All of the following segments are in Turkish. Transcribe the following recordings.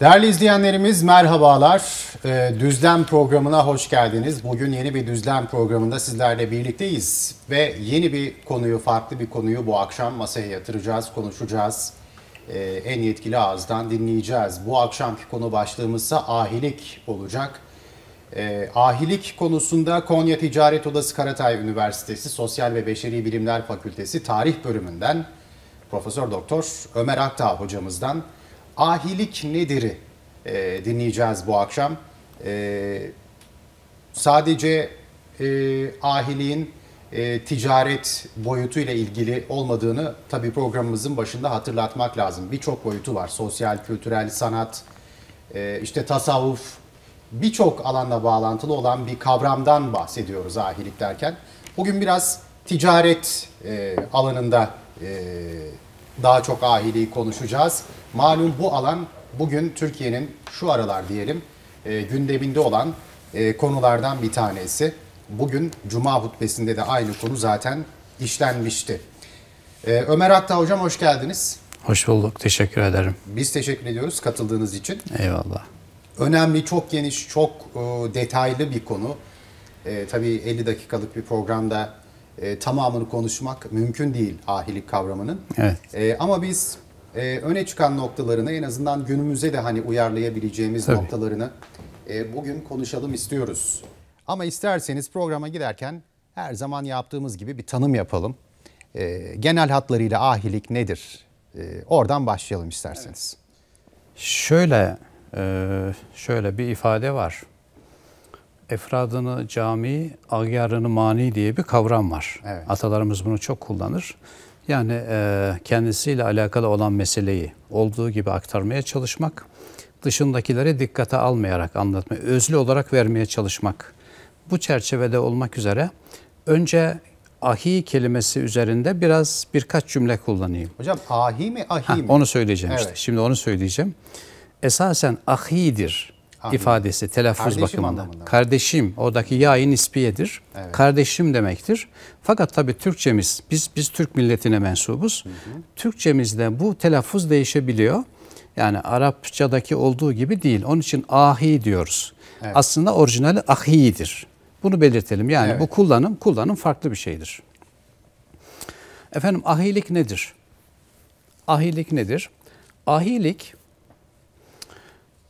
Değerli izleyenlerimiz merhabalar. Ee, düzlem programına hoş geldiniz. Bugün yeni bir düzlem programında sizlerle birlikteyiz. Ve yeni bir konuyu, farklı bir konuyu bu akşam masaya yatıracağız, konuşacağız e, en yetkili ağızdan dinleyeceğiz. Bu akşamki konu başlığımızsa ahilik olacak. E, ahilik konusunda Konya Ticaret Odası Karatay Üniversitesi Sosyal ve Beşeri Bilimler Fakültesi Tarih Bölümünden Profesör Doktor Ömer Aktağ hocamızdan ahilik nedir'i e, dinleyeceğiz bu akşam. E, sadece e, ahiliğin e, ticaret ile ilgili olmadığını tabii programımızın başında hatırlatmak lazım. Birçok boyutu var. Sosyal, kültürel, sanat, e, işte tasavvuf birçok alanla bağlantılı olan bir kavramdan bahsediyoruz ahilik derken. Bugün biraz ticaret e, alanında e, daha çok ahiliği konuşacağız. Malum bu alan bugün Türkiye'nin şu aralar diyelim e, gündeminde olan e, konulardan bir tanesi. Bugün Cuma hutbesinde de aynı konu zaten işlenmişti. Ee, Ömer Hatta Hocam hoş geldiniz. Hoş bulduk. Teşekkür ederim. Biz teşekkür ediyoruz katıldığınız için. Eyvallah. Önemli, çok geniş, çok e, detaylı bir konu. E, tabii 50 dakikalık bir programda e, tamamını konuşmak mümkün değil ahilik kavramının. Evet. E, ama biz e, öne çıkan noktalarını en azından günümüze de hani uyarlayabileceğimiz Tabii. noktalarını e, bugün konuşalım istiyoruz. Ama isterseniz programa giderken her zaman yaptığımız gibi bir tanım yapalım. E, genel hatlarıyla ahilik nedir? E, oradan başlayalım isterseniz. Şöyle e, şöyle bir ifade var. Efradını cami, agyarını mani diye bir kavram var. Evet. Atalarımız bunu çok kullanır. Yani e, kendisiyle alakalı olan meseleyi olduğu gibi aktarmaya çalışmak, dışındakileri dikkate almayarak anlatmaya, özlü olarak vermeye çalışmak bu çerçevede olmak üzere önce ahi kelimesi üzerinde biraz birkaç cümle kullanayım. Hocam ahi mi ahi ha, mi? Onu söyleyeceğim evet. işte. Şimdi onu söyleyeceğim. Esasen ahidir ahi. ifadesi telaffuz Kardeşim bakımından. Anlamında. Kardeşim oradaki yayı nispiyedir. Evet. Kardeşim demektir. Fakat tabii Türkçemiz biz biz Türk milletine mensubuz. Hı hı. Türkçemizde bu telaffuz değişebiliyor. Yani Arapçadaki olduğu gibi değil. Onun için ahi diyoruz. Evet. Aslında orijinali ahidir. Bunu belirtelim. Yani evet. bu kullanım, kullanım farklı bir şeydir. Efendim ahilik nedir? Ahilik nedir? Ahilik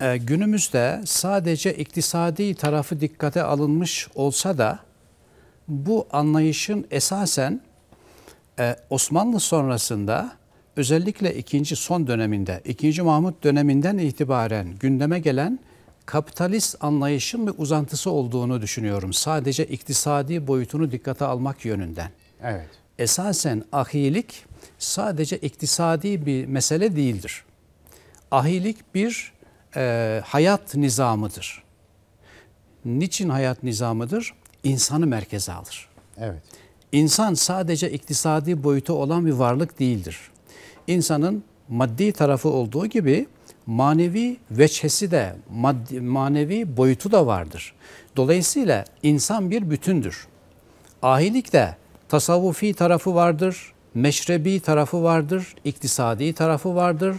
e, günümüzde sadece iktisadi tarafı dikkate alınmış olsa da bu anlayışın esasen e, Osmanlı sonrasında özellikle ikinci son döneminde, ikinci Mahmut döneminden itibaren gündeme gelen kapitalist anlayışın bir uzantısı olduğunu düşünüyorum. Sadece iktisadi boyutunu dikkate almak yönünden. Evet. Esasen ahilik sadece iktisadi bir mesele değildir. Ahilik bir e, hayat nizamıdır. Niçin hayat nizamıdır? İnsanı merkeze alır. Evet. İnsan sadece iktisadi boyutu olan bir varlık değildir. İnsanın maddi tarafı olduğu gibi manevi veçhesi de maddi, manevi boyutu da vardır. Dolayısıyla insan bir bütündür. Ahilik de tasavvufi tarafı vardır, meşrebi tarafı vardır, iktisadi tarafı vardır,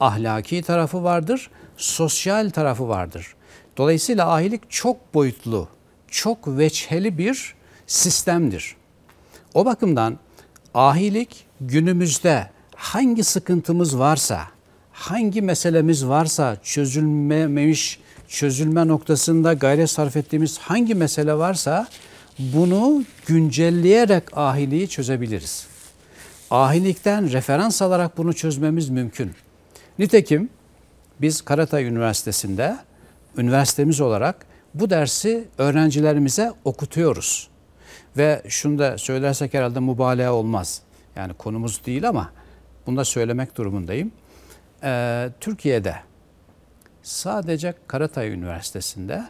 ahlaki tarafı vardır, sosyal tarafı vardır. Dolayısıyla ahilik çok boyutlu, çok veçheli bir sistemdir. O bakımdan ahilik günümüzde hangi sıkıntımız varsa hangi meselemiz varsa çözülmemiş, çözülme noktasında gayret sarf ettiğimiz hangi mesele varsa bunu güncelleyerek ahiliği çözebiliriz. Ahilikten referans alarak bunu çözmemiz mümkün. Nitekim biz Karatay Üniversitesi'nde üniversitemiz olarak bu dersi öğrencilerimize okutuyoruz. Ve şunu da söylersek herhalde mübalağa olmaz. Yani konumuz değil ama bunu da söylemek durumundayım e, Türkiye'de sadece Karatay Üniversitesi'nde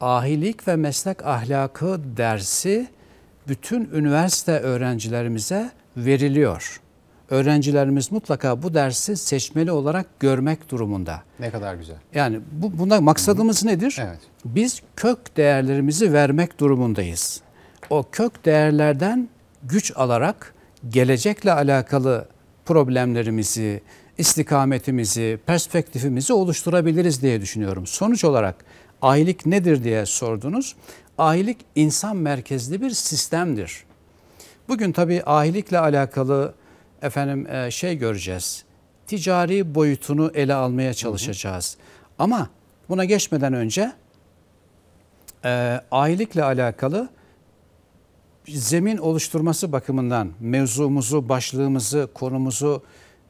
ahilik ve meslek ahlakı dersi bütün üniversite öğrencilerimize veriliyor. Öğrencilerimiz mutlaka bu dersi seçmeli olarak görmek durumunda. Ne kadar güzel. Yani bu, bunda maksadımız Hı-hı. nedir? Evet. Biz kök değerlerimizi vermek durumundayız. O kök değerlerden güç alarak gelecekle alakalı problemlerimizi, istikametimizi, perspektifimizi oluşturabiliriz diye düşünüyorum. Sonuç olarak aylık nedir diye sordunuz. Aylık insan merkezli bir sistemdir. Bugün tabii ahilikle alakalı efendim e, şey göreceğiz. Ticari boyutunu ele almaya çalışacağız. Hı hı. Ama buna geçmeden önce e, ahilikle alakalı zemin oluşturması bakımından mevzumuzu, başlığımızı, konumuzu,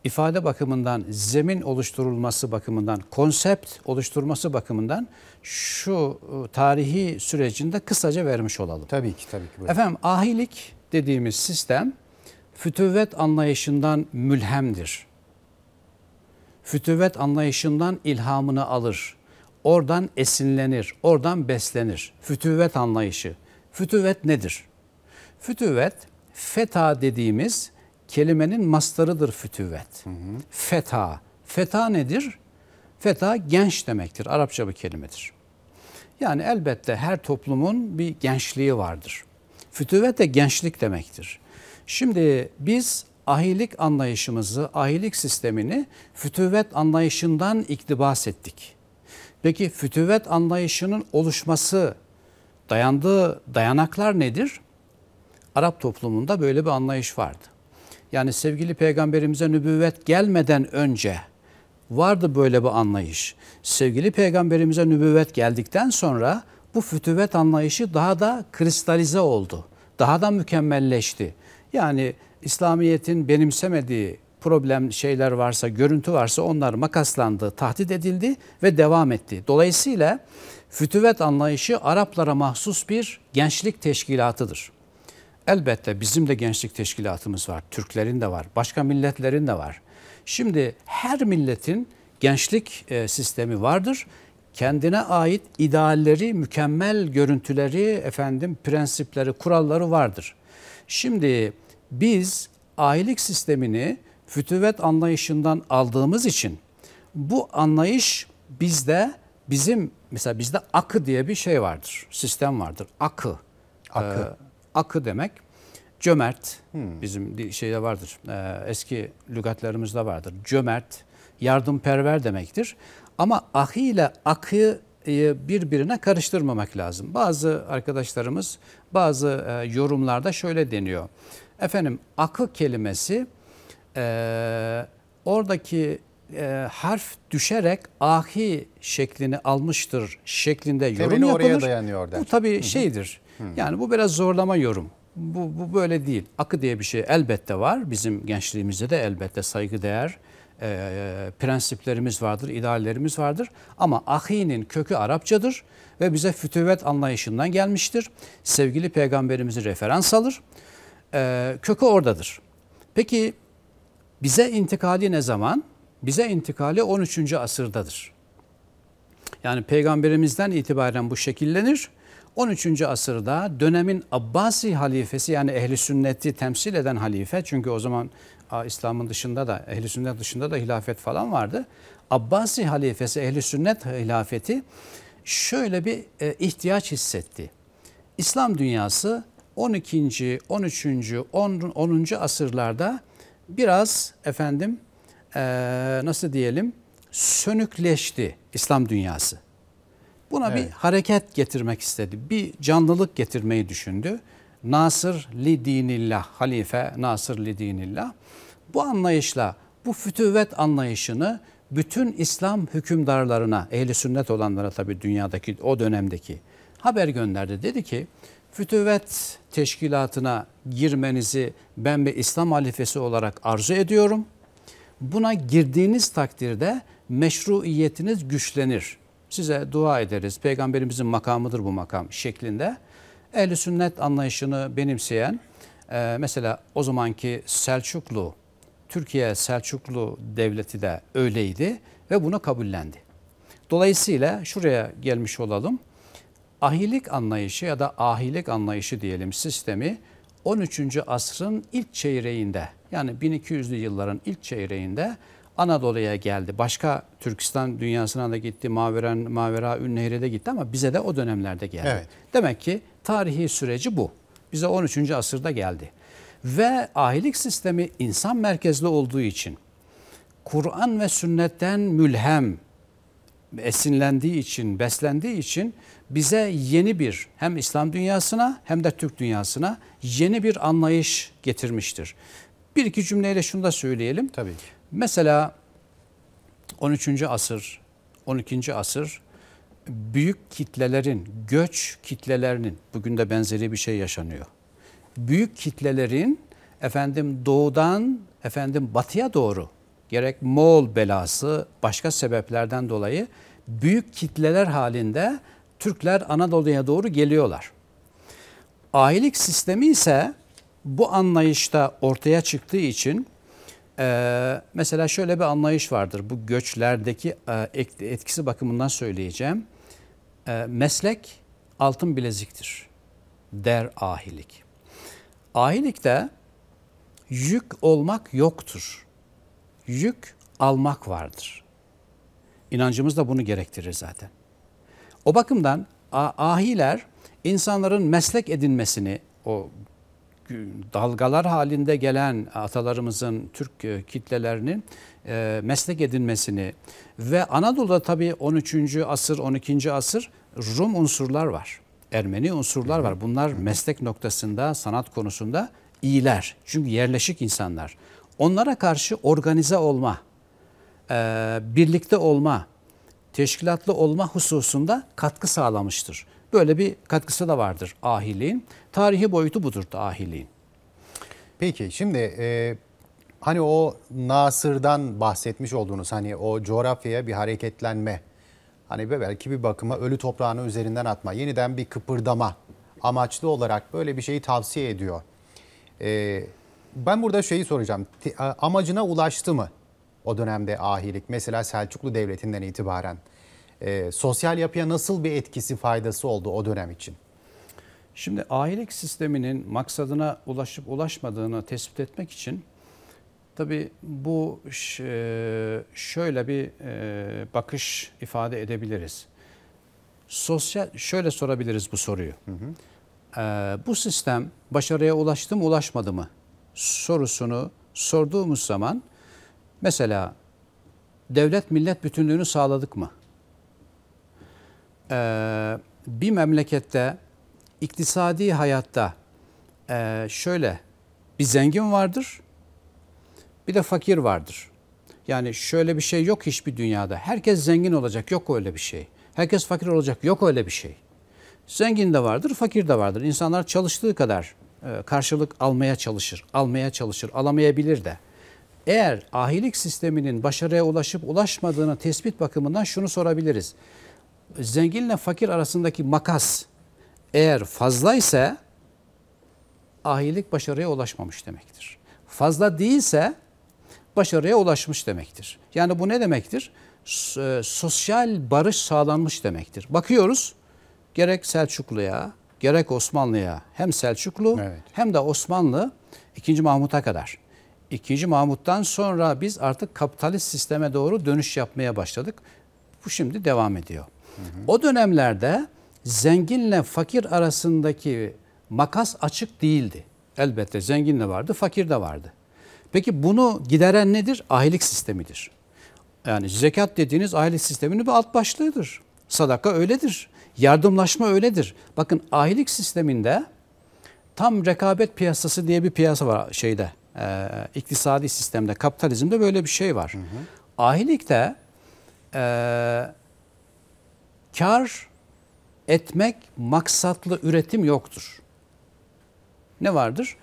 ifade bakımından, zemin oluşturulması bakımından, konsept oluşturması bakımından şu e, tarihi sürecinde kısaca vermiş olalım. Tabii ki tabii ki. Buyurun. Efendim ahilik dediğimiz sistem fütüvvet anlayışından mülhemdir. Fütüvvet anlayışından ilhamını alır. Oradan esinlenir, oradan beslenir. Fütüvvet anlayışı. Fütüvvet nedir? Fütüvvet, feta dediğimiz kelimenin mastarıdır fütüvet. Hı hı. Feta. Feta nedir? Feta genç demektir. Arapça bir kelimedir. Yani elbette her toplumun bir gençliği vardır. Fütüvet de gençlik demektir. Şimdi biz ahilik anlayışımızı, ahilik sistemini fütüvet anlayışından iktibas ettik. Peki fütüvet anlayışının oluşması dayandığı dayanaklar nedir? Arap toplumunda böyle bir anlayış vardı. Yani sevgili peygamberimize nübüvvet gelmeden önce vardı böyle bir anlayış. Sevgili peygamberimize nübüvvet geldikten sonra bu fütüvet anlayışı daha da kristalize oldu. Daha da mükemmelleşti. Yani İslamiyet'in benimsemediği problem şeyler varsa, görüntü varsa onlar makaslandı, tahdit edildi ve devam etti. Dolayısıyla fütüvet anlayışı Araplara mahsus bir gençlik teşkilatıdır. Elbette bizim de gençlik teşkilatımız var. Türklerin de var. Başka milletlerin de var. Şimdi her milletin gençlik e, sistemi vardır. Kendine ait idealleri, mükemmel görüntüleri, efendim prensipleri, kuralları vardır. Şimdi biz ailelik sistemini fütüvet anlayışından aldığımız için bu anlayış bizde bizim mesela bizde akı diye bir şey vardır. Sistem vardır. Akı. Akı. Ee, Akı demek cömert hmm. bizim şeyde vardır. E, eski lügatlarımızda vardır. Cömert, yardımperver demektir. Ama ahi ile akı e, birbirine karıştırmamak lazım. Bazı arkadaşlarımız bazı e, yorumlarda şöyle deniyor. Efendim akı kelimesi e, oradaki e, harf düşerek ahi şeklini almıştır şeklinde yorum Temeli yapılır. oraya dayanıyor Bu tabii Hı-hı. şeydir Hmm. Yani bu biraz zorlama yorum. Bu, bu böyle değil. Akı diye bir şey elbette var. Bizim gençliğimizde de elbette saygıdeğer e, prensiplerimiz vardır, ideallerimiz vardır. Ama ahinin kökü Arapçadır ve bize fütüvet anlayışından gelmiştir. Sevgili peygamberimizi referans alır. E, kökü oradadır. Peki bize intikali ne zaman? Bize intikali 13. asırdadır. Yani peygamberimizden itibaren bu şekillenir 13. asırda dönemin Abbasi halifesi yani ehli sünneti temsil eden halife çünkü o zaman İslam'ın dışında da ehli sünnet dışında da hilafet falan vardı. Abbasi halifesi ehli sünnet hilafeti şöyle bir e, ihtiyaç hissetti. İslam dünyası 12. 13. 10. asırlarda biraz efendim e, nasıl diyelim sönükleşti İslam dünyası. Buna evet. bir hareket getirmek istedi. Bir canlılık getirmeyi düşündü. Nasır li dinillah, halife Nasır li dinillah. Bu anlayışla bu fütüvet anlayışını bütün İslam hükümdarlarına, ehli sünnet olanlara tabii dünyadaki o dönemdeki haber gönderdi. Dedi ki fütüvet teşkilatına girmenizi ben bir İslam halifesi olarak arzu ediyorum. Buna girdiğiniz takdirde meşruiyetiniz güçlenir size dua ederiz. Peygamberimizin makamıdır bu makam şeklinde. Ehli sünnet anlayışını benimseyen e, mesela o zamanki Selçuklu, Türkiye Selçuklu devleti de öyleydi ve bunu kabullendi. Dolayısıyla şuraya gelmiş olalım. Ahilik anlayışı ya da ahilik anlayışı diyelim sistemi 13. asrın ilk çeyreğinde yani 1200'lü yılların ilk çeyreğinde Anadolu'ya geldi. Başka Türkistan dünyasına da gitti. Maveren, Mavera Ünnehir'e de gitti ama bize de o dönemlerde geldi. Evet. Demek ki tarihi süreci bu. Bize 13. asırda geldi. Ve ahilik sistemi insan merkezli olduğu için Kur'an ve sünnetten mülhem esinlendiği için, beslendiği için bize yeni bir hem İslam dünyasına hem de Türk dünyasına yeni bir anlayış getirmiştir. Bir iki cümleyle şunu da söyleyelim. Tabii ki. Mesela 13. asır, 12. asır büyük kitlelerin, göç kitlelerinin, bugün de benzeri bir şey yaşanıyor. Büyük kitlelerin efendim doğudan efendim batıya doğru gerek Moğol belası başka sebeplerden dolayı büyük kitleler halinde Türkler Anadolu'ya doğru geliyorlar. Ailik sistemi ise bu anlayışta ortaya çıktığı için ee, mesela şöyle bir anlayış vardır. Bu göçlerdeki e, etkisi bakımından söyleyeceğim. E, meslek altın bileziktir der ahilik. Ahilikte yük olmak yoktur. Yük almak vardır. İnancımız da bunu gerektirir zaten. O bakımdan ahiler insanların meslek edinmesini, o dalgalar halinde gelen atalarımızın Türk e, kitlelerinin e, meslek edinmesini ve Anadolu'da tabii 13. asır, 12. asır Rum unsurlar var. Ermeni unsurlar var. Bunlar meslek noktasında, sanat konusunda iyiler. Çünkü yerleşik insanlar. Onlara karşı organize olma, e, birlikte olma, teşkilatlı olma hususunda katkı sağlamıştır. Böyle bir katkısı da vardır ahiliğin. Tarihi boyutu budur dahiliğin. Peki şimdi e, hani o Nasır'dan bahsetmiş olduğunuz hani o coğrafyaya bir hareketlenme hani belki bir bakıma ölü toprağını üzerinden atma yeniden bir kıpırdama amaçlı olarak böyle bir şeyi tavsiye ediyor. E, ben burada şeyi soracağım amacına ulaştı mı o dönemde ahilik mesela Selçuklu Devleti'nden itibaren e, sosyal yapıya nasıl bir etkisi faydası oldu o dönem için? Şimdi ahilik sisteminin maksadına ulaşıp ulaşmadığını tespit etmek için tabi bu e, şöyle bir e, bakış ifade edebiliriz. Sosyal şöyle sorabiliriz bu soruyu. Hı hı. Ee, bu sistem başarıya ulaştı mı ulaşmadı mı sorusunu sorduğumuz zaman mesela devlet millet bütünlüğünü sağladık mı? Ee, bir memlekette iktisadi hayatta e, şöyle bir zengin vardır, bir de fakir vardır. Yani şöyle bir şey yok hiçbir dünyada. Herkes zengin olacak, yok öyle bir şey. Herkes fakir olacak, yok öyle bir şey. Zengin de vardır, fakir de vardır. İnsanlar çalıştığı kadar e, karşılık almaya çalışır, almaya çalışır, alamayabilir de. Eğer ahilik sisteminin başarıya ulaşıp ulaşmadığını tespit bakımından şunu sorabiliriz. Zenginle fakir arasındaki makas eğer fazla ise ahilik başarıya ulaşmamış demektir. Fazla değilse başarıya ulaşmış demektir. Yani bu ne demektir? E, sosyal barış sağlanmış demektir. Bakıyoruz gerek Selçuklu'ya, gerek Osmanlı'ya hem Selçuklu evet. hem de Osmanlı 2. Mahmut'a kadar. 2. Mahmut'tan sonra biz artık kapitalist sisteme doğru dönüş yapmaya başladık. Bu şimdi devam ediyor. Hı hı. O dönemlerde zenginle fakir arasındaki makas açık değildi. Elbette zengin de vardı, fakir de vardı. Peki bunu gideren nedir? Ahilik sistemidir. Yani zekat dediğiniz ahilik sisteminin bir alt başlığıdır. Sadaka öyledir. Yardımlaşma öyledir. Bakın ahilik sisteminde tam rekabet piyasası diye bir piyasa var şeyde. E, iktisadi sistemde, kapitalizmde böyle bir şey var. Hı hı. Ahilikte e, kar etmek maksatlı üretim yoktur. Ne vardır?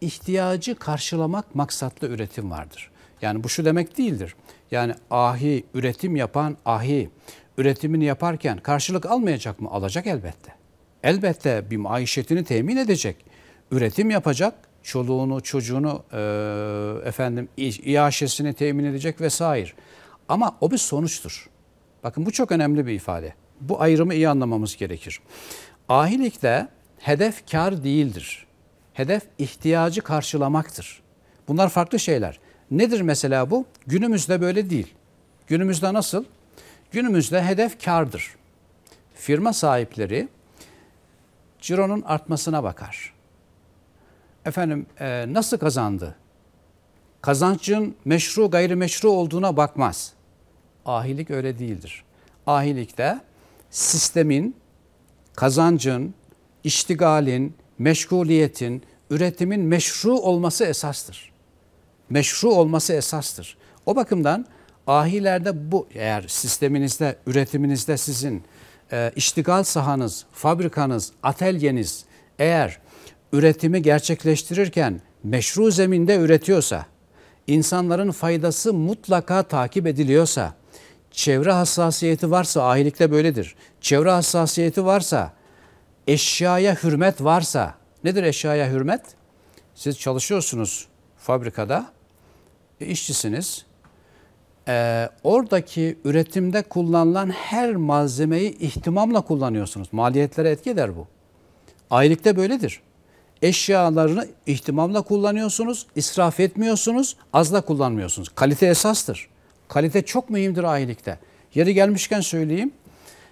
İhtiyacı karşılamak maksatlı üretim vardır. Yani bu şu demek değildir. Yani ahi üretim yapan ahi üretimini yaparken karşılık almayacak mı? Alacak elbette. Elbette bir maişetini temin edecek. Üretim yapacak, çoluğunu, çocuğunu, e, efendim iaşesini temin edecek vesaire. Ama o bir sonuçtur. Bakın bu çok önemli bir ifade bu ayrımı iyi anlamamız gerekir. Ahilikte hedef kar değildir. Hedef ihtiyacı karşılamaktır. Bunlar farklı şeyler. Nedir mesela bu? Günümüzde böyle değil. Günümüzde nasıl? Günümüzde hedef kardır. Firma sahipleri cironun artmasına bakar. Efendim e, nasıl kazandı? Kazancın meşru gayrimeşru olduğuna bakmaz. Ahilik öyle değildir. Ahilikte sistemin, kazancın, iştigalin, meşguliyetin, üretimin meşru olması esastır. Meşru olması esastır. O bakımdan ahilerde bu eğer sisteminizde, üretiminizde sizin e, iştigal sahanız, fabrikanız, atölyeniz eğer üretimi gerçekleştirirken meşru zeminde üretiyorsa, insanların faydası mutlaka takip ediliyorsa, Çevre hassasiyeti varsa ahilikte böyledir. Çevre hassasiyeti varsa, eşyaya hürmet varsa, nedir eşyaya hürmet? Siz çalışıyorsunuz fabrikada, e, işçisiniz. Ee, oradaki üretimde kullanılan her malzemeyi ihtimamla kullanıyorsunuz. Maliyetlere etki eder bu. Aylıkta böyledir. Eşyalarını ihtimamla kullanıyorsunuz, israf etmiyorsunuz, azla kullanmıyorsunuz. Kalite esastır. Kalite çok mühimdir ahilikte. Yeri gelmişken söyleyeyim.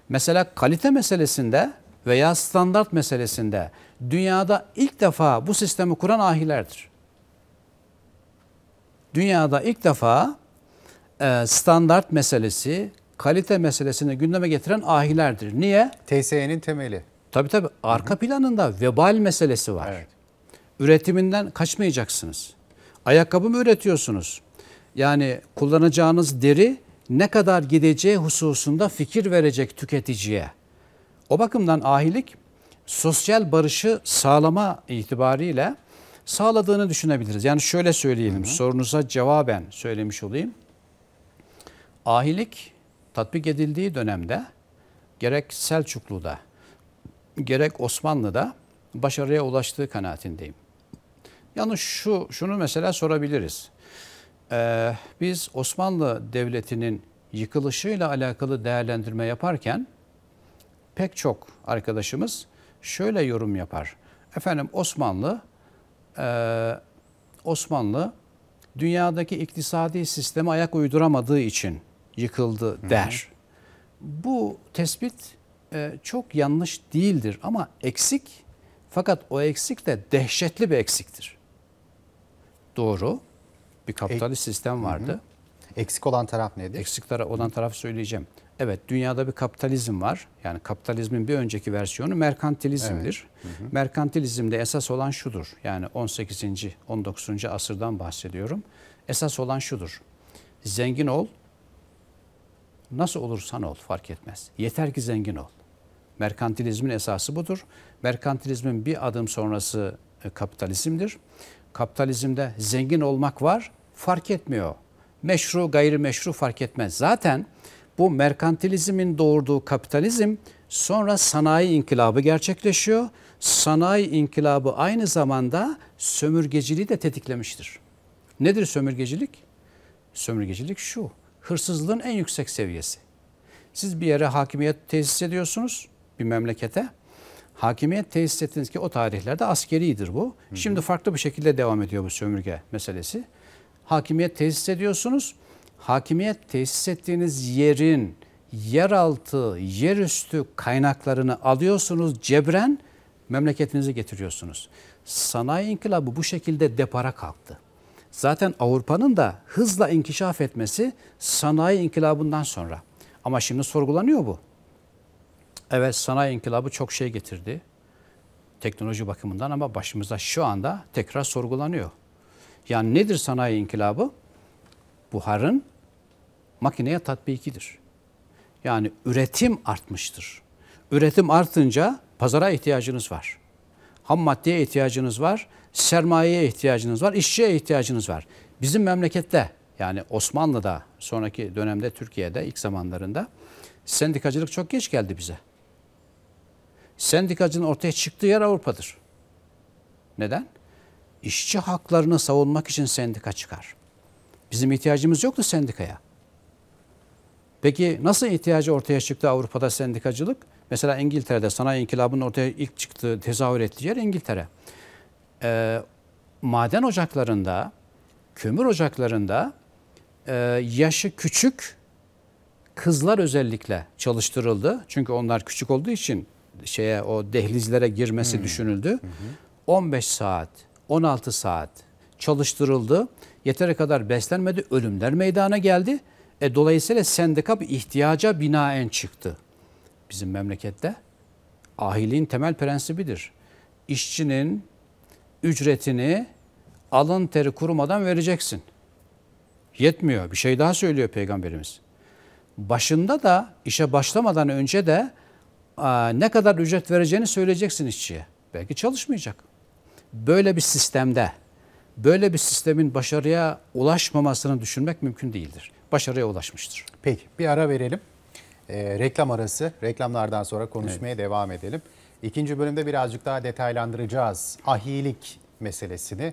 Mesela kalite meselesinde veya standart meselesinde dünyada ilk defa bu sistemi kuran ahilerdir. Dünyada ilk defa e, standart meselesi, kalite meselesini gündeme getiren ahilerdir. Niye? TSE'nin temeli. Tabii tabii. Arka Hı-hı. planında vebal meselesi var. Evet. Üretiminden kaçmayacaksınız. Ayakkabı mı üretiyorsunuz? Yani kullanacağınız deri ne kadar gideceği hususunda fikir verecek tüketiciye. O bakımdan ahilik sosyal barışı sağlama itibariyle sağladığını düşünebiliriz. Yani şöyle söyleyelim, hı hı. sorunuza cevaben söylemiş olayım. Ahilik tatbik edildiği dönemde gerek Selçuklu'da gerek Osmanlı'da başarıya ulaştığı kanaatindeyim. Yalnız şu şunu mesela sorabiliriz. Ee, biz Osmanlı Devleti'nin yıkılışıyla alakalı değerlendirme yaparken pek çok arkadaşımız şöyle yorum yapar. Efendim Osmanlı e, Osmanlı dünyadaki iktisadi sisteme ayak uyduramadığı için yıkıldı der. Hı hı. Bu tespit e, çok yanlış değildir ama eksik fakat o eksik de dehşetli bir eksiktir. Doğru bir kapitalist e sistem vardı. Hı Eksik olan taraf nedir? Eksik olan tarafı söyleyeceğim. Evet dünyada bir kapitalizm var. Yani kapitalizmin bir önceki versiyonu merkantilizmdir. Evet. Hı hı. Merkantilizmde esas olan şudur. Yani 18. 19. asırdan bahsediyorum. Esas olan şudur. Zengin ol. Nasıl olursan ol fark etmez. Yeter ki zengin ol. Merkantilizmin esası budur. Merkantilizmin bir adım sonrası e, kapitalizmdir. Kapitalizmde zengin olmak var fark etmiyor. Meşru gayrimeşru fark etmez. Zaten bu merkantilizmin doğurduğu kapitalizm sonra sanayi inkılabı gerçekleşiyor. Sanayi inkılabı aynı zamanda sömürgeciliği de tetiklemiştir. Nedir sömürgecilik? Sömürgecilik şu, hırsızlığın en yüksek seviyesi. Siz bir yere hakimiyet tesis ediyorsunuz, bir memlekete. Hakimiyet tesis ettiğiniz ki o tarihlerde askeriydir bu. Hı hı. Şimdi farklı bir şekilde devam ediyor bu sömürge meselesi hakimiyet tesis ediyorsunuz. Hakimiyet tesis ettiğiniz yerin yeraltı, yerüstü kaynaklarını alıyorsunuz cebren memleketinize getiriyorsunuz. Sanayi inkılabı bu şekilde depara kalktı. Zaten Avrupa'nın da hızla inkişaf etmesi sanayi inkılabından sonra. Ama şimdi sorgulanıyor bu. Evet sanayi inkılabı çok şey getirdi teknoloji bakımından ama başımıza şu anda tekrar sorgulanıyor. Yani nedir sanayi inkılabı? Buharın makineye tatbikidir. Yani üretim artmıştır. Üretim artınca pazara ihtiyacınız var. Ham maddeye ihtiyacınız var, sermayeye ihtiyacınız var, işçiye ihtiyacınız var. Bizim memlekette yani Osmanlı'da sonraki dönemde Türkiye'de ilk zamanlarında sendikacılık çok geç geldi bize. Sendikacının ortaya çıktığı yer Avrupa'dır. Neden? işçi haklarını savunmak için sendika çıkar. Bizim ihtiyacımız yoktu sendikaya. Peki nasıl ihtiyacı ortaya çıktı Avrupa'da sendikacılık? Mesela İngiltere'de sanayi inkılabının ortaya ilk çıktığı, tezahür ettiği yer İngiltere. Ee, maden ocaklarında, kömür ocaklarında e, yaşı küçük kızlar özellikle çalıştırıldı. Çünkü onlar küçük olduğu için şeye o dehlizlere girmesi hmm. düşünüldü. Hmm. 15 saat 16 saat çalıştırıldı. Yeteri kadar beslenmedi. Ölümler meydana geldi. E, dolayısıyla sendika bir ihtiyaca binaen çıktı. Bizim memlekette ahiliğin temel prensibidir. İşçinin ücretini alın teri kurumadan vereceksin. Yetmiyor. Bir şey daha söylüyor Peygamberimiz. Başında da işe başlamadan önce de ne kadar ücret vereceğini söyleyeceksin işçiye. Belki çalışmayacak böyle bir sistemde böyle bir sistemin başarıya ulaşmamasını düşünmek mümkün değildir. Başarıya ulaşmıştır. Peki bir ara verelim. E, reklam arası. Reklamlardan sonra konuşmaya evet. devam edelim. İkinci bölümde birazcık daha detaylandıracağız. Ahilik meselesini.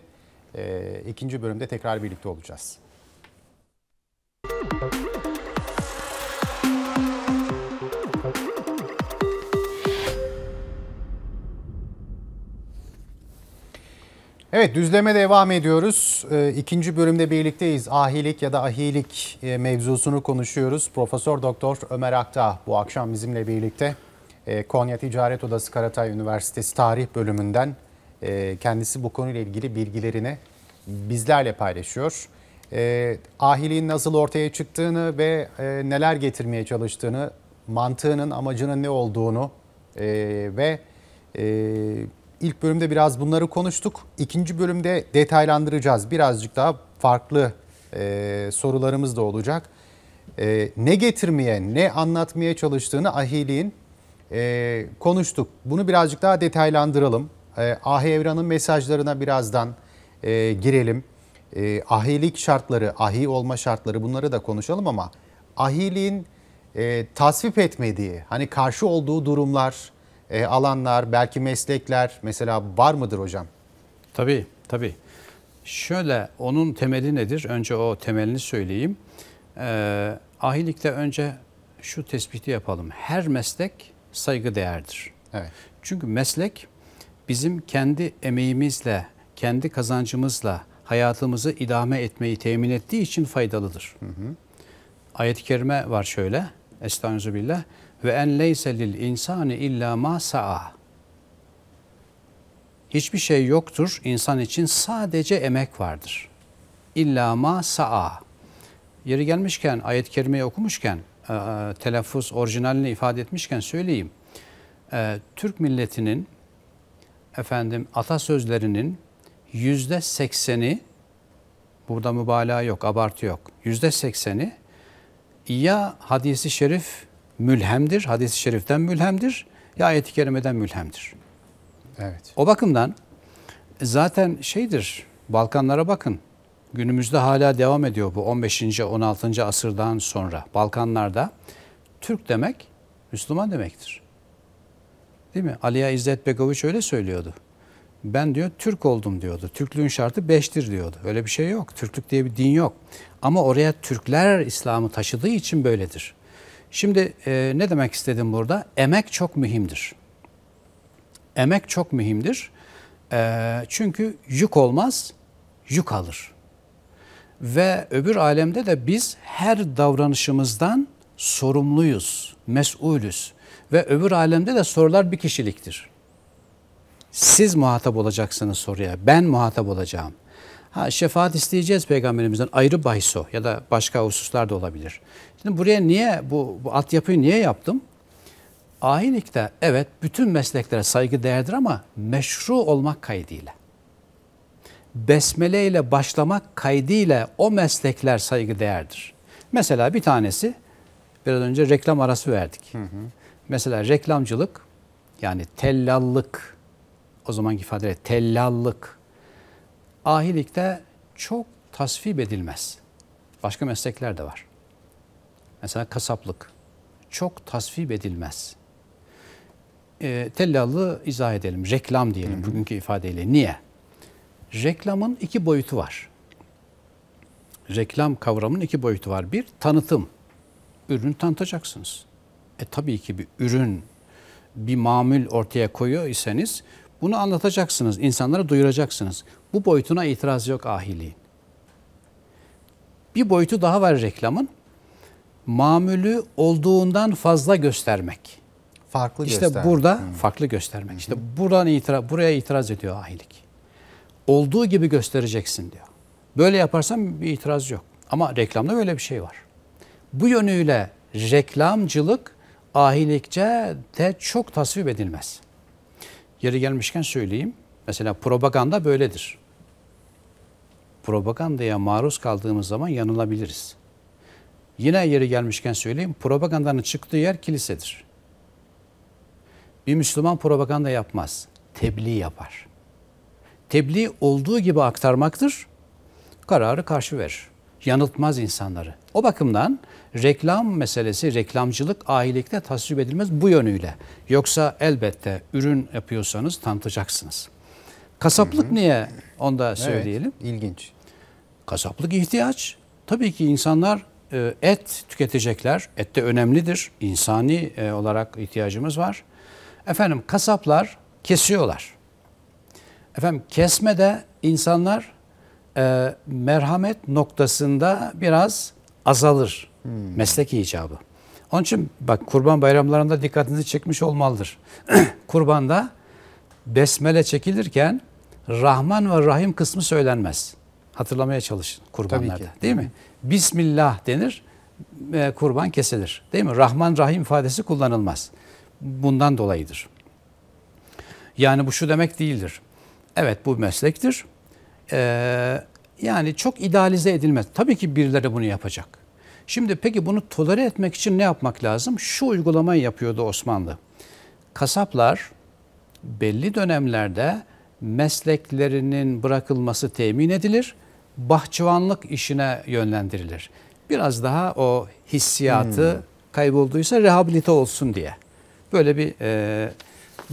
E, ikinci bölümde tekrar birlikte olacağız. Müzik Evet düzleme devam ediyoruz. E, ikinci bölümde birlikteyiz. Ahilik ya da ahilik e, mevzusunu konuşuyoruz. Profesör Doktor Ömer Aktağ bu akşam bizimle birlikte ee, Konya Ticaret Odası Karatay Üniversitesi Tarih Bölümünden e, kendisi bu konuyla ilgili bilgilerini bizlerle paylaşıyor. E, ahiliğin nasıl ortaya çıktığını ve e, neler getirmeye çalıştığını, mantığının amacının ne olduğunu ve İlk bölümde biraz bunları konuştuk. İkinci bölümde detaylandıracağız. Birazcık daha farklı e, sorularımız da olacak. E, ne getirmeye, ne anlatmaya çalıştığını ahiliğin e, konuştuk. Bunu birazcık daha detaylandıralım. E, Ahi Evran'ın mesajlarına birazdan e, girelim. E, ahilik şartları, ahi olma şartları bunları da konuşalım ama ahiliğin e, tasvip etmediği, hani karşı olduğu durumlar, e, alanlar, belki meslekler mesela var mıdır hocam? Tabii, tabii. Şöyle onun temeli nedir? Önce o temelini söyleyeyim. Ee, ahilikte önce şu tespiti yapalım. Her meslek saygı değerdir. Evet. Çünkü meslek bizim kendi emeğimizle, kendi kazancımızla hayatımızı idame etmeyi temin ettiği için faydalıdır. Hı hı. Ayet-i kerime var şöyle. Estağfirullah ve en leyse lil insani illa ma sa'a. Hiçbir şey yoktur insan için sadece emek vardır. İlla ma sa'a. Yeri gelmişken ayet-i kerimeyi okumuşken e, e telaffuz orijinalini ifade etmişken söyleyeyim. E, Türk milletinin efendim atasözlerinin yüzde sekseni burada mübalağa yok, abartı yok. Yüzde sekseni ya hadisi şerif mülhemdir. Hadis-i şeriften mülhemdir. Ya ayet-i kerimeden mülhemdir. Evet. O bakımdan zaten şeydir Balkanlara bakın. Günümüzde hala devam ediyor bu 15. 16. asırdan sonra. Balkanlarda Türk demek Müslüman demektir. Değil mi? Aliya İzzet Begoviç öyle söylüyordu. Ben diyor Türk oldum diyordu. Türklüğün şartı beştir diyordu. Öyle bir şey yok. Türklük diye bir din yok. Ama oraya Türkler İslam'ı taşıdığı için böyledir. Şimdi e, ne demek istedim burada? Emek çok mühimdir. Emek çok mühimdir. E, çünkü yük olmaz, yük alır. Ve öbür alemde de biz her davranışımızdan sorumluyuz, mesulüz. Ve öbür alemde de sorular bir kişiliktir. Siz muhatap olacaksınız soruya, ben muhatap olacağım. Ha şefaat isteyeceğiz peygamberimizden ayrı bahis o ya da başka hususlar da olabilir. Şimdi buraya niye bu, bu altyapıyı niye yaptım? Ahilikte evet bütün mesleklere saygı değerdir ama meşru olmak kaydıyla. Besmele ile başlamak kaydıyla o meslekler saygı değerdir. Mesela bir tanesi biraz önce reklam arası verdik. Hı hı. Mesela reklamcılık yani tellallık o zamanki ifadeyle tellallık ahilikte çok tasvip edilmez. Başka meslekler de var. Mesela kasaplık çok tasvip edilmez. E, ee, tellallı izah edelim, reklam diyelim bugünkü ifadeyle. Niye? Reklamın iki boyutu var. Reklam kavramının iki boyutu var. Bir, tanıtım. Ürün tanıtacaksınız. E tabii ki bir ürün, bir mamül ortaya koyuyor iseniz bunu anlatacaksınız, insanlara duyuracaksınız. Bu boyutuna itiraz yok ahiliğin. Bir boyutu daha var reklamın. Mamülü olduğundan fazla göstermek. Farklı işte göstermek. İşte burada hmm. farklı göstermek. Hmm. İşte buradan itiraz, buraya itiraz ediyor ahilik. Olduğu gibi göstereceksin diyor. Böyle yaparsan bir itiraz yok. Ama reklamda böyle bir şey var. Bu yönüyle reklamcılık ahilikçe de çok tasvip edilmez. Yeri gelmişken söyleyeyim. Mesela propaganda böyledir. Propagandaya maruz kaldığımız zaman yanılabiliriz. Yine yeri gelmişken söyleyeyim. Propagandanın çıktığı yer kilisedir. Bir Müslüman propaganda yapmaz. Tebliğ yapar. Tebliğ olduğu gibi aktarmaktır. Kararı karşı verir yanıltmaz insanları. O bakımdan reklam meselesi, reklamcılık ahilikte tasvip edilmez bu yönüyle. Yoksa elbette ürün yapıyorsanız tanıtacaksınız. Kasaplık hı hı. niye? Onu da söyleyelim. Evet, ilginç. Kasaplık ihtiyaç. Tabii ki insanlar e, et tüketecekler. Et de önemlidir. İnsani e, olarak ihtiyacımız var. Efendim kasaplar kesiyorlar. Efendim kesmede insanlar e, merhamet noktasında biraz azalır hmm. meslek icabı. Onun için bak kurban bayramlarında dikkatinizi çekmiş olmalıdır. Kurbanda besmele çekilirken Rahman ve Rahim kısmı söylenmez. Hatırlamaya çalışın kurbanlarda değil mi? Bismillah denir e, kurban kesilir değil mi? Rahman Rahim ifadesi kullanılmaz. Bundan dolayıdır. Yani bu şu demek değildir. Evet bu meslektir e, yani çok idealize edilmez. Tabii ki birileri bunu yapacak. Şimdi peki bunu tolere etmek için ne yapmak lazım? Şu uygulamayı yapıyordu Osmanlı. Kasaplar belli dönemlerde mesleklerinin bırakılması temin edilir. Bahçıvanlık işine yönlendirilir. Biraz daha o hissiyatı hmm. kaybolduysa rehabilite olsun diye. Böyle bir e,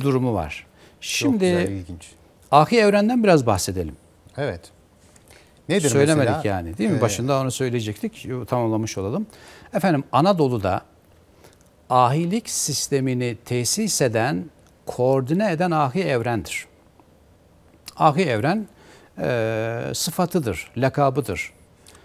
durumu var. Şimdi güzel, ilginç. Ahi Evren'den biraz bahsedelim. Evet. Nedir Söylemedik mesela? yani değil mi? Ee, Başında onu söyleyecektik. Tamamlamış olalım. Efendim Anadolu'da ahilik sistemini tesis eden, koordine eden ahi evrendir. Ahi evren e, sıfatıdır, lakabıdır.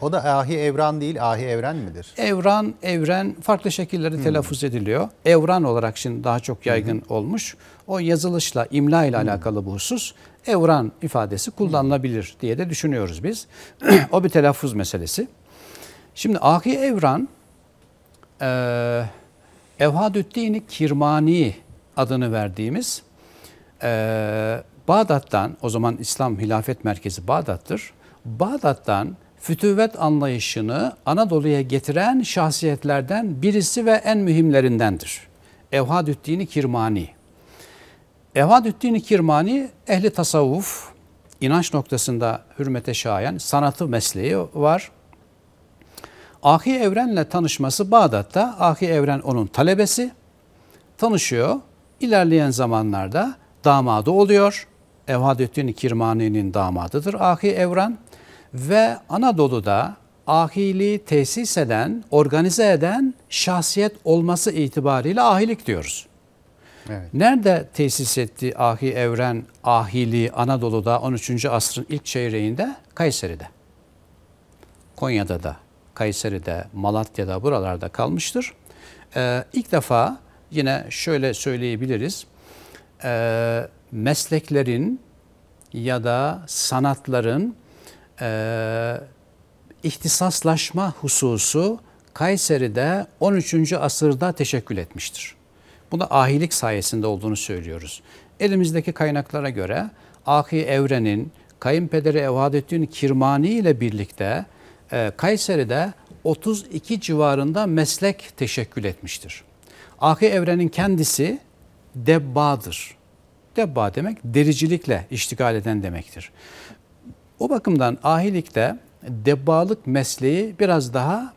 O da ahi evran değil, ahi evren midir? Evran, evren farklı şekillerde hmm. telaffuz ediliyor. Evran olarak şimdi daha çok yaygın hmm. olmuş. O yazılışla, imla ile hmm. alakalı bu husus evran ifadesi kullanılabilir diye de düşünüyoruz biz. o bir telaffuz meselesi. Şimdi Ahi Evran e, Evhadüddin-i Kirmani adını verdiğimiz e, Bağdat'tan, o zaman İslam Hilafet Merkezi Bağdat'tır. Bağdat'tan fütüvet anlayışını Anadolu'ya getiren şahsiyetlerden birisi ve en mühimlerindendir. Evhadüddin-i Kirmani Evadüddin Kirmani ehli tasavvuf, inanç noktasında hürmete şayan, sanatı mesleği var. Ahi Evren'le tanışması Bağdat'ta. Ahi Evren onun talebesi. Tanışıyor. İlerleyen zamanlarda damadı oluyor. Evadüddin Kirmani'nin damadıdır Ahi Evren. Ve Anadolu'da ahili tesis eden, organize eden şahsiyet olması itibariyle ahilik diyoruz. Evet. Nerede tesis etti ahi evren ahili Anadolu'da 13. asrın ilk çeyreğinde? Kayseri'de. Konya'da da, Kayseri'de, Malatya'da buralarda kalmıştır. Ee, ilk defa yine şöyle söyleyebiliriz. Ee, mesleklerin ya da sanatların e, ihtisaslaşma hususu Kayseri'de 13. asırda teşekkül etmiştir. Buna ahilik sayesinde olduğunu söylüyoruz. Elimizdeki kaynaklara göre Aki Evren'in kayınpederi Evadettin Kirmani ile birlikte e, Kayseri'de 32 civarında meslek teşekkül etmiştir. Aki Evren'in kendisi debbadır. Debba demek dericilikle iştigal eden demektir. O bakımdan ahilikte debbalık mesleği biraz daha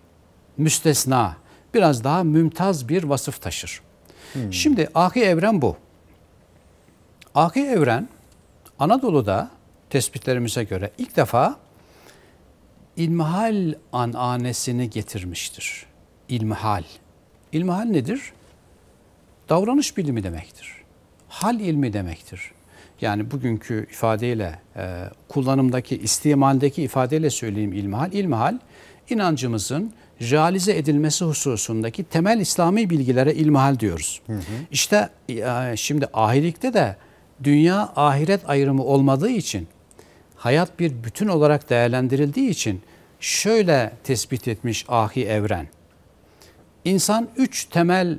müstesna, biraz daha mümtaz bir vasıf taşır. Hmm. Şimdi ahi evren bu. Ahi evren Anadolu'da tespitlerimize göre ilk defa ilmihal ananesini getirmiştir. İlmihal. İlmihal nedir? Davranış bilimi demektir. Hal ilmi demektir. Yani bugünkü ifadeyle, e, kullanımdaki, istimaldeki ifadeyle söyleyeyim ilmihal. İlmihal inancımızın realize edilmesi hususundaki temel İslami bilgilere ilmihal diyoruz. Hı hı. İşte e, şimdi ahirlikte de dünya ahiret ayrımı olmadığı için hayat bir bütün olarak değerlendirildiği için şöyle tespit etmiş ahi evren. İnsan üç temel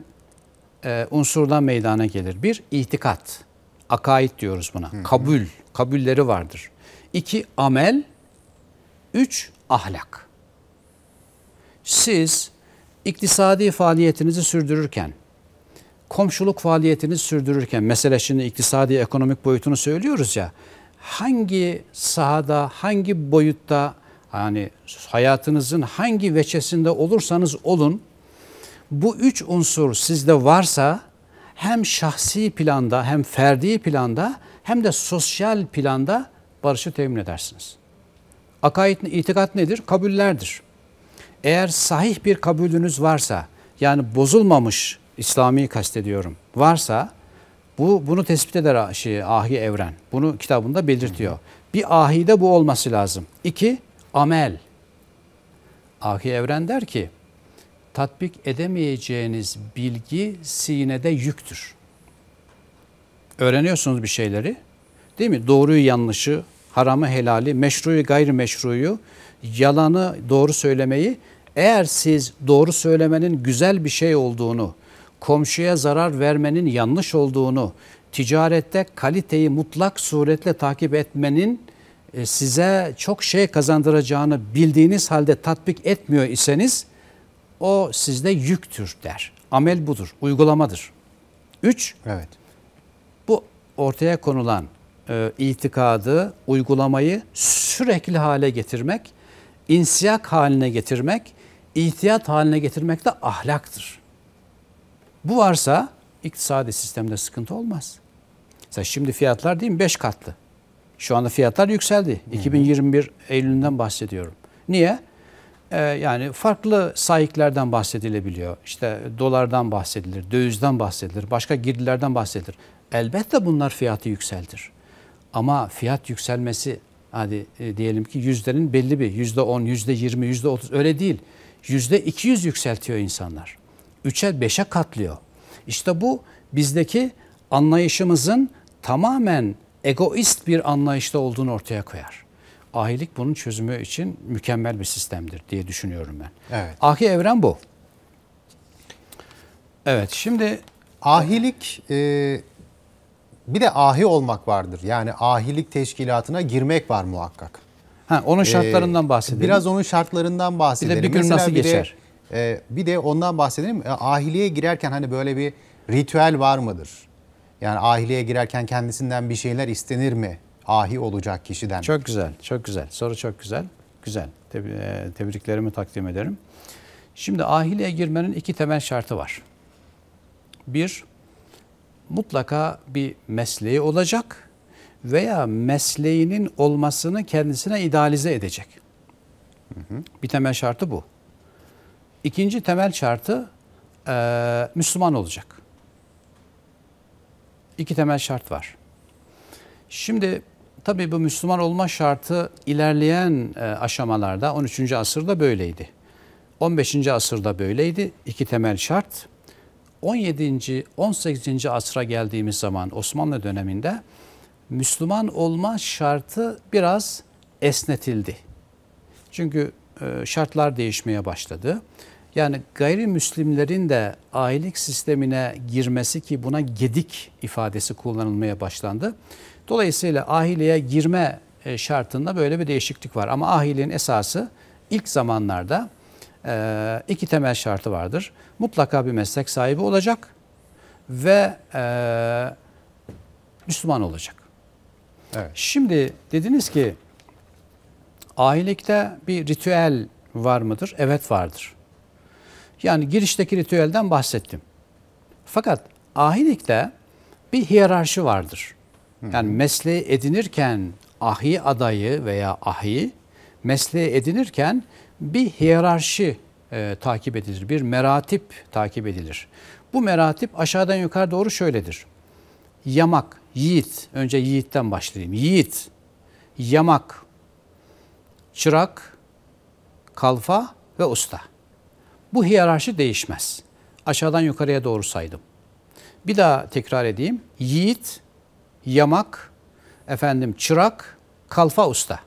e, unsurdan meydana gelir. Bir, itikat. Akaid diyoruz buna. Hı hı. Kabul. Kabulleri vardır. İki, amel. Üç, ahlak. Siz iktisadi faaliyetinizi sürdürürken, komşuluk faaliyetini sürdürürken, mesele şimdi iktisadi ekonomik boyutunu söylüyoruz ya, hangi sahada, hangi boyutta, yani hayatınızın hangi veçesinde olursanız olun, bu üç unsur sizde varsa hem şahsi planda hem ferdi planda hem de sosyal planda barışı temin edersiniz. Akaid, itikat nedir? Kabullerdir eğer sahih bir kabulünüz varsa yani bozulmamış İslamiyi kastediyorum varsa bu bunu tespit eder şey, ahi evren. Bunu kitabında belirtiyor. Bir ahide bu olması lazım. İki, amel. Ahi evren der ki tatbik edemeyeceğiniz bilgi sinede yüktür. Öğreniyorsunuz bir şeyleri. Değil mi? Doğruyu yanlışı, haramı helali, meşruyu gayrimeşruyu, yalanı doğru söylemeyi eğer siz doğru söylemenin güzel bir şey olduğunu, komşuya zarar vermenin yanlış olduğunu, ticarette kaliteyi mutlak suretle takip etmenin e, size çok şey kazandıracağını bildiğiniz halde tatbik etmiyor iseniz o sizde yüktür der. Amel budur, uygulamadır. Üç, evet. bu ortaya konulan e, itikadı, uygulamayı sürekli hale getirmek, insiyak haline getirmek ihtiyat haline getirmek de ahlaktır. Bu varsa iktisadi sistemde sıkıntı olmaz. Mesela şimdi fiyatlar değil mi 5 katlı. Şu anda fiyatlar yükseldi. Hı. 2021 Eylül'ünden bahsediyorum. Niye? Ee, yani farklı sahiplerden bahsedilebiliyor. İşte dolardan bahsedilir, dövizden bahsedilir, başka girdilerden bahsedilir. Elbette bunlar fiyatı yükseltir. Ama fiyat yükselmesi hadi e, diyelim ki yüzlerin belli bir yüzde on, yüzde yirmi, yüzde otuz öyle değil yüzde 200 yükseltiyor insanlar. 3'e 5'e katlıyor. İşte bu bizdeki anlayışımızın tamamen egoist bir anlayışta olduğunu ortaya koyar. Ahilik bunun çözümü için mükemmel bir sistemdir diye düşünüyorum ben. Evet. Ahi evren bu. Evet şimdi... Ahilik e, bir de ahi olmak vardır. Yani ahilik teşkilatına girmek var muhakkak. Ha, onun ee, şartlarından bahsedelim. Biraz onun şartlarından bahsedelim. Bir de bir gün Mesela nasıl biri, geçer? E, bir de ondan bahsedelim. E, ahiliye girerken hani böyle bir ritüel var mıdır? Yani ahiliye girerken kendisinden bir şeyler istenir mi? Ahi olacak kişiden. Çok güzel, çok güzel. Soru çok güzel. Güzel. Teb e, tebriklerimi takdim ederim. Şimdi ahiliye girmenin iki temel şartı var. Bir, mutlaka bir mesleği olacak veya mesleğinin olmasını kendisine idealize edecek. Hı hı. Bir temel şartı bu. İkinci temel şartı e, Müslüman olacak. İki temel şart var. Şimdi tabii bu Müslüman olma şartı ilerleyen e, aşamalarda 13. asırda böyleydi. 15. asırda böyleydi. İki temel şart. 17. 18. asra geldiğimiz zaman Osmanlı döneminde Müslüman olma şartı biraz esnetildi. Çünkü e, şartlar değişmeye başladı. Yani gayrimüslimlerin de ailelik sistemine girmesi ki buna gedik ifadesi kullanılmaya başlandı. Dolayısıyla ahileye girme e, şartında böyle bir değişiklik var. Ama ahilin esası ilk zamanlarda e, iki temel şartı vardır. Mutlaka bir meslek sahibi olacak ve Müslüman olacak. Evet. Şimdi dediniz ki ahilikte bir ritüel var mıdır? Evet vardır. Yani girişteki ritüelden bahsettim. Fakat ahilikte bir hiyerarşi vardır. Yani mesleği edinirken ahi adayı veya ahi mesleği edinirken bir hiyerarşi e, takip edilir. Bir meratip takip edilir. Bu meratip aşağıdan yukarı doğru şöyledir. Yamak Yiğit, önce Yiğit'ten başlayayım. Yiğit, yamak, çırak, kalfa ve usta. Bu hiyerarşi değişmez. Aşağıdan yukarıya doğru saydım. Bir daha tekrar edeyim. Yiğit, yamak, efendim çırak, kalfa usta.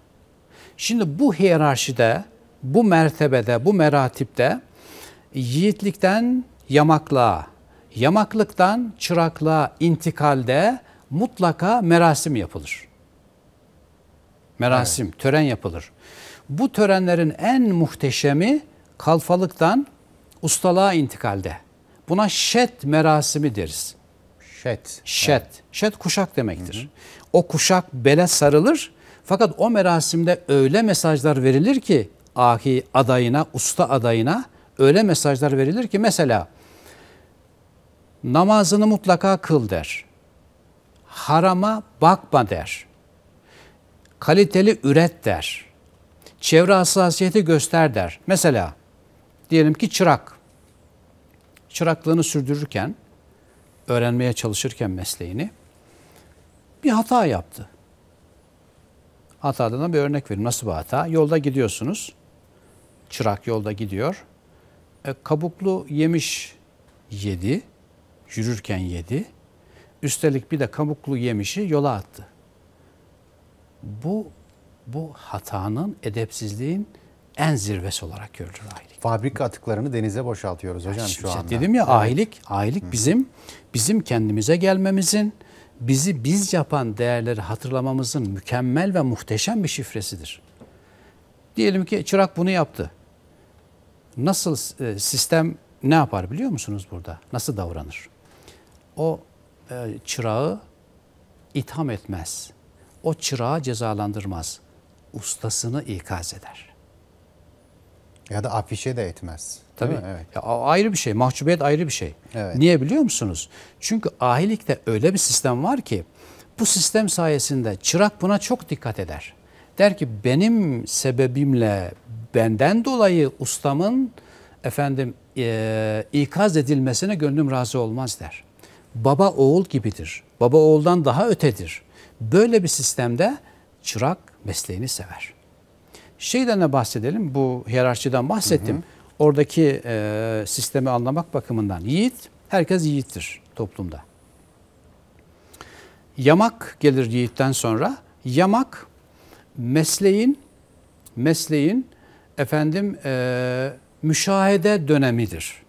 Şimdi bu hiyerarşide, bu mertebede, bu meratipte yiğitlikten yamaklığa, yamaklıktan çıraklığa intikalde mutlaka merasim yapılır. Merasim, evet. tören yapılır. Bu törenlerin en muhteşemi kalfalıktan ustalığa intikalde. Buna şet merasimi deriz. Şet. Şet. Evet. Şet kuşak demektir. Hı hı. O kuşak bele sarılır. Fakat o merasimde öyle mesajlar verilir ki ahi adayına, usta adayına öyle mesajlar verilir ki mesela namazını mutlaka kıl der harama bakma der. Kaliteli üret der. Çevre hassasiyeti göster der. Mesela diyelim ki çırak. Çıraklığını sürdürürken, öğrenmeye çalışırken mesleğini bir hata yaptı. Hatadan bir örnek vereyim. Nasıl bir hata? Yolda gidiyorsunuz. Çırak yolda gidiyor. E, kabuklu yemiş yedi. Yürürken yedi Üstelik bir de kabuklu yemişi yola attı. Bu bu hatanın, edepsizliğin en zirvesi olarak görülür ailelik. Fabrika atıklarını denize boşaltıyoruz hocam şu anda. Dedim ya ailelik, ailelik bizim bizim kendimize gelmemizin, bizi biz yapan değerleri hatırlamamızın mükemmel ve muhteşem bir şifresidir. Diyelim ki çırak bunu yaptı. Nasıl e, sistem ne yapar biliyor musunuz burada? Nasıl davranır? O e, çırağı itham etmez. O çırağı cezalandırmaz. Ustasını ikaz eder. Ya da afişe de etmez. Tabii. Evet. Ya ayrı bir şey. Mahcubiyet ayrı bir şey. Evet. Niye biliyor musunuz? Çünkü ahilikte öyle bir sistem var ki bu sistem sayesinde çırak buna çok dikkat eder. Der ki benim sebebimle benden dolayı ustamın efendim e, ikaz edilmesine gönlüm razı olmaz der baba oğul gibidir. Baba oğuldan daha ötedir. Böyle bir sistemde çırak mesleğini sever. Şeyden de bahsedelim. Bu hiyerarşiden bahsettim. Hı hı. Oradaki e, sistemi anlamak bakımından. Yiğit, herkes yiğittir toplumda. Yamak gelir yiğitten sonra. Yamak mesleğin mesleğin efendim e, müşahede dönemidir.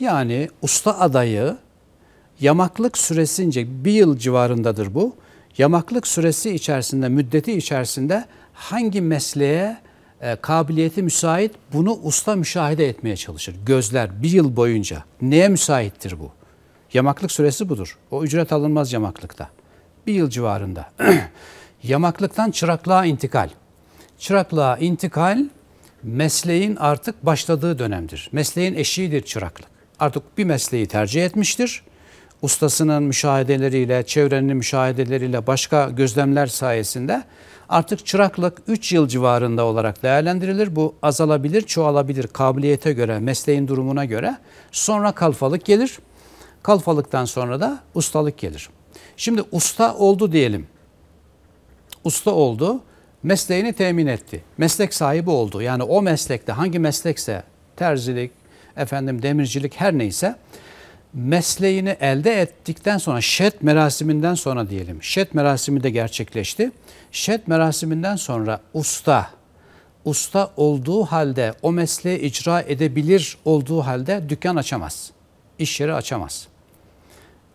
Yani usta adayı yamaklık süresince bir yıl civarındadır bu. Yamaklık süresi içerisinde, müddeti içerisinde hangi mesleğe e, kabiliyeti müsait bunu usta müşahede etmeye çalışır. Gözler bir yıl boyunca neye müsaittir bu? Yamaklık süresi budur. O ücret alınmaz yamaklıkta. Bir yıl civarında. Yamaklıktan çıraklığa intikal. Çıraklığa intikal mesleğin artık başladığı dönemdir. Mesleğin eşiğidir çıraklık. Artık bir mesleği tercih etmiştir ustasının müşahedeleriyle, çevrenin müşahedeleriyle, başka gözlemler sayesinde artık çıraklık 3 yıl civarında olarak değerlendirilir. Bu azalabilir, çoğalabilir kabiliyete göre, mesleğin durumuna göre. Sonra kalfalık gelir. Kalfalıktan sonra da ustalık gelir. Şimdi usta oldu diyelim. Usta oldu, mesleğini temin etti. Meslek sahibi oldu. Yani o meslekte hangi meslekse terzilik, efendim demircilik her neyse mesleğini elde ettikten sonra şet merasiminden sonra diyelim. Şet merasimi de gerçekleşti. Şet merasiminden sonra usta usta olduğu halde o mesleği icra edebilir olduğu halde dükkan açamaz. İş yeri açamaz.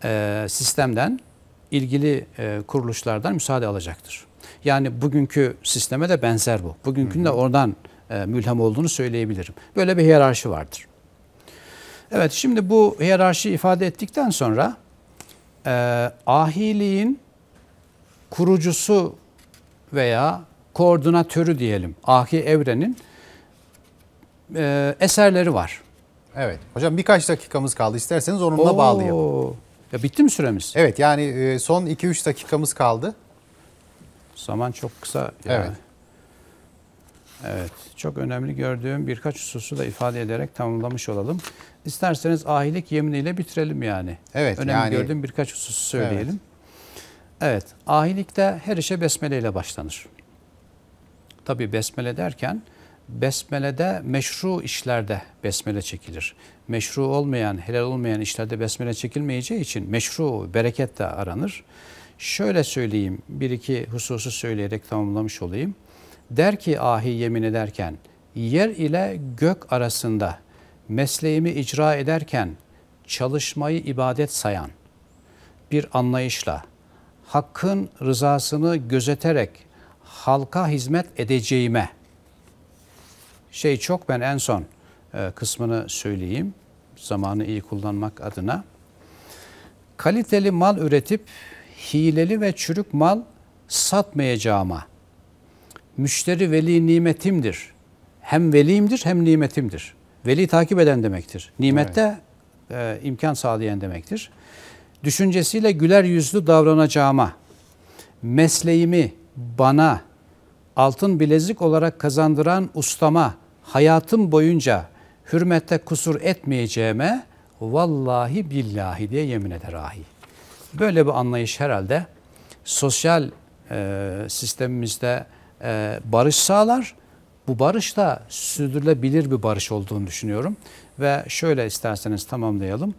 Ee, sistemden ilgili e, kuruluşlardan müsaade alacaktır. Yani bugünkü sisteme de benzer bu. Bugünkünün de oradan e, mülhem olduğunu söyleyebilirim. Böyle bir hiyerarşi vardır. Evet şimdi bu hiyerarşi ifade ettikten sonra e, ahiliğin kurucusu veya koordinatörü diyelim ahi evrenin e, eserleri var. Evet. Hocam birkaç dakikamız kaldı. isterseniz onunla Oo. bağlayalım. Ya bitti mi süremiz? Evet yani e, son 2-3 dakikamız kaldı. Zaman çok kısa. Yani. Evet. Evet, çok önemli gördüğüm birkaç hususu da ifade ederek tamamlamış olalım. İsterseniz ahilik yeminiyle bitirelim yani. Evet, önemli yani, gördüğüm birkaç hususu söyleyelim. Evet. evet, ahilikte her işe besmele ile başlanır. Tabii besmele derken besmelede meşru işlerde besmele çekilir. Meşru olmayan, helal olmayan işlerde besmele çekilmeyeceği için meşru bereket de aranır. Şöyle söyleyeyim, bir iki hususu söyleyerek tamamlamış olayım. Der ki ahi yemin ederken, yer ile gök arasında mesleğimi icra ederken çalışmayı ibadet sayan bir anlayışla hakkın rızasını gözeterek halka hizmet edeceğime şey çok ben en son e, kısmını söyleyeyim zamanı iyi kullanmak adına kaliteli mal üretip hileli ve çürük mal satmayacağıma müşteri veli nimetimdir. Hem velimdir hem nimetimdir. Veli takip eden demektir. Nimette evet. e, imkan sağlayan demektir. Düşüncesiyle güler yüzlü davranacağıma, mesleğimi bana altın bilezik olarak kazandıran ustama hayatım boyunca hürmette kusur etmeyeceğime vallahi billahi diye yemin eder ahi. Böyle bir anlayış herhalde sosyal e, sistemimizde e, barış sağlar. Bu barış da sürdürülebilir bir barış olduğunu düşünüyorum. Ve şöyle isterseniz tamamlayalım.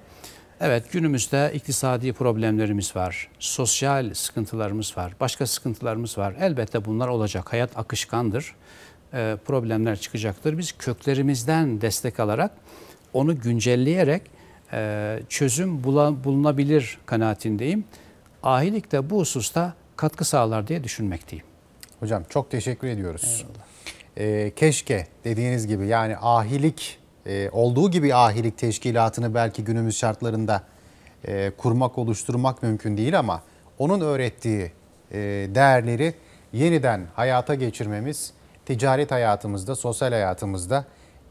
Evet günümüzde iktisadi problemlerimiz var, sosyal sıkıntılarımız var, başka sıkıntılarımız var. Elbette bunlar olacak. Hayat akışkandır, e, problemler çıkacaktır. Biz köklerimizden destek alarak, onu güncelleyerek e, çözüm bula, bulunabilir kanaatindeyim. Ahilik de bu hususta katkı sağlar diye düşünmekteyim. Hocam çok teşekkür ediyoruz. Ee, keşke dediğiniz gibi yani ahilik e, olduğu gibi ahilik teşkilatını belki günümüz şartlarında e, kurmak, oluşturmak mümkün değil ama onun öğrettiği e, değerleri yeniden hayata geçirmemiz, ticaret hayatımızda, sosyal hayatımızda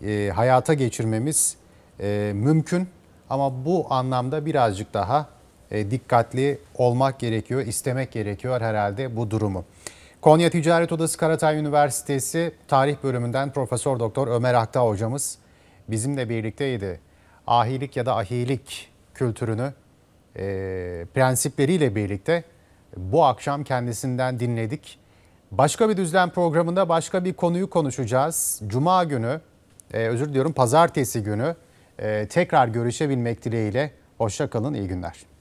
e, hayata geçirmemiz e, mümkün. Ama bu anlamda birazcık daha e, dikkatli olmak gerekiyor, istemek gerekiyor herhalde bu durumu. Konya Ticaret Odası Karatay Üniversitesi Tarih Bölümünden Profesör Doktor Ömer Akta hocamız bizimle birlikteydi. Ahilik ya da ahilik kültürünü e, prensipleriyle birlikte bu akşam kendisinden dinledik. Başka bir düzlem programında başka bir konuyu konuşacağız. Cuma günü, e, özür diliyorum pazartesi günü e, tekrar görüşebilmek dileğiyle. Hoşçakalın, iyi günler.